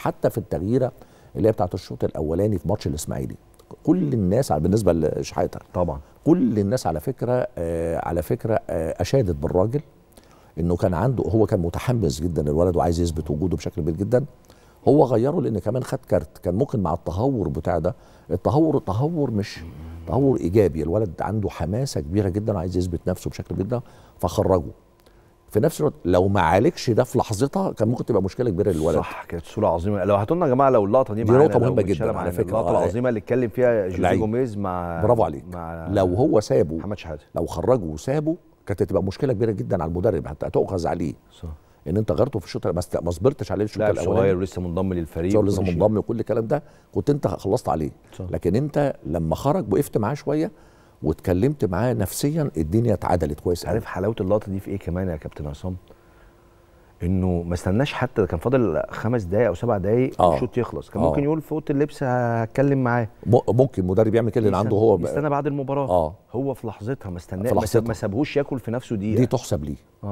حتى في التغييره اللي هي بتاعت الشوط الاولاني في ماتش الاسماعيلي كل الناس بالنسبه لشحاته طبعا كل الناس على فكره آه على فكره آه اشادت بالراجل انه كان عنده هو كان متحمس جدا الولد وعايز يثبت وجوده بشكل كبير جدا هو غيره لان كمان خد كارت كان ممكن مع التهور بتاع ده التهور تهور مش تهور ايجابي الولد عنده حماسه كبيره جدا وعايز يثبت نفسه بشكل جدا فخرجه في نفس الوقت لو ما عالجش ده في لحظتها كان ممكن تبقى مشكله كبيره للولد صح كانت صوره عظيمه لو هاتوا لنا يا جماعه لو اللقطه دي, دي نقطه مهمه جدا على فكره اللقطه آه، العظيمه اللي اتكلم فيها جوزي جوميز مع برافو عليك مع لو هو سابه محمد شحاته لو خرجه وسابه كانت هتبقى مشكله كبيره جدا على المدرب حتى تؤخذ عليه صح ان انت غيرته في الشوط ما صبرتش عليه الشوط الاولاني صغير ولسه منضم للفريق ولسه منضم وكل الكلام ده كنت انت خلصت عليه صح. لكن انت لما خرج وقفت معاه شويه واتكلمت معاه نفسيا الدنيا اتعدلت كويس عارف حلاوه اللقطه دي في ايه كمان يا كابتن عصام انه ما استناش حتى كان فاضل خمس دقائق او سبع دقائق آه. الشوط يخلص كان آه. ممكن يقول في اوضه اللبس هتكلم معاه ممكن مدرب يعمل كده اللي عنده هو استنى يستنى بعد المباراه آه. هو في لحظتها ما استناش ما سابهوش ياكل في نفسه دقيقه دي تحسب ليه آه.